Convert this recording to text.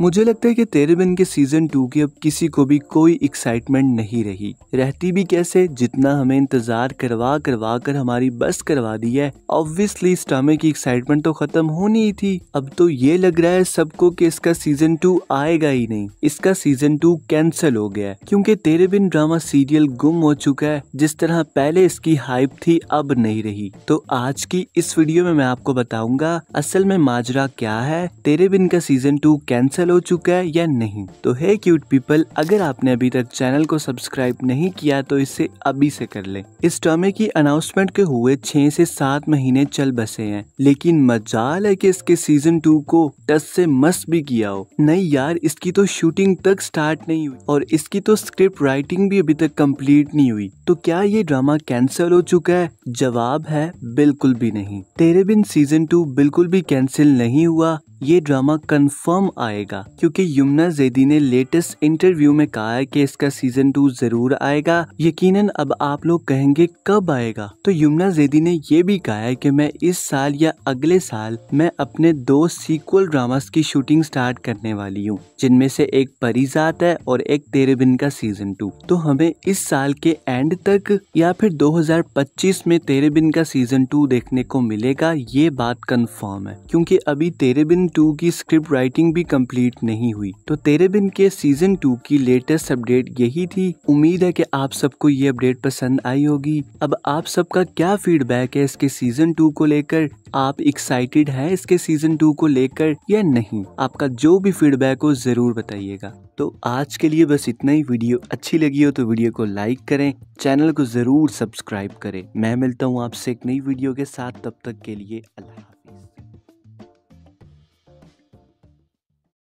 मुझे लगता है कि तेरे बिन के सीजन टू की अब किसी को भी कोई एक्साइटमेंट नहीं रही रहती भी कैसे जितना हमें इंतजार करवा करवा कर हमारी बस करवा दी है ऑब्वियसली इस ड्रामे की एक्साइटमेंट तो खत्म होनी ही थी अब तो ये लग रहा है सबको कि इसका सीजन टू आएगा ही नहीं इसका सीजन टू कैंसिल हो गया है क्योंकि तेरे बिन ड्रामा सीरियल गुम हो चुका है जिस तरह पहले इसकी हाइप थी अब नहीं रही तो आज की इस वीडियो में मैं आपको बताऊंगा असल में माजरा क्या है तेरे बिन का सीजन टू कैंसिल सफल हो चुका है या नहीं तो हे क्यूट पीपल अगर आपने अभी तक चैनल को सब्सक्राइब नहीं किया तो इसे अभी से कर ले इस ड्रामे की अनाउंसमेंट के हुए छह से सात महीने चल बसे हैं लेकिन मजाल है कि इसके सीजन टू को टस से मस्त भी किया हो नहीं यार इसकी तो शूटिंग तक स्टार्ट नहीं हुई और इसकी तो स्क्रिप्ट राइटिंग भी अभी तक कम्प्लीट नहीं हुई तो क्या ये ड्रामा कैंसिल हो चुका है जवाब है बिल्कुल भी नहीं तेरे बिन सीजन टू बिल्कुल भी कैंसिल नहीं हुआ ये ड्रामा कंफर्म आएगा क्योंकि यमुना जेदी ने लेटेस्ट इंटरव्यू में कहा है कि इसका सीजन टू जरूर आएगा यकीनन अब आप लोग कहेंगे कब आएगा तो यमुना जेदी ने ये भी कहा है कि मैं इस साल या अगले साल मैं अपने दो सीक्वल ड्रामास की शूटिंग स्टार्ट करने वाली हूँ जिनमें से एक परिजात है और एक तेरे बिन का सीजन टू तो हमें इस साल के एंड तक या फिर 2025 में तेरे बिन का सीजन टू देखने को मिलेगा ये बात कंफर्म है क्योंकि अभी तेरे बिन टू की स्क्रिप्ट राइटिंग भी कंप्लीट नहीं हुई तो तेरे बिन के सीजन टू की लेटेस्ट अपडेट यही थी उम्मीद है कि आप सबको ये अपडेट पसंद आई होगी अब आप सबका क्या फीडबैक है इसके सीजन टू को लेकर आप एक्साइटेड हैं इसके सीजन टू को लेकर या नहीं आपका जो भी फीडबैक हो जरूर बताइएगा तो आज के लिए बस इतना ही वीडियो अच्छी लगी हो तो वीडियो को लाइक करें चैनल को जरूर सब्सक्राइब करें मैं मिलता हूँ आपसे एक नई वीडियो के साथ तब तक के लिए अल्लाह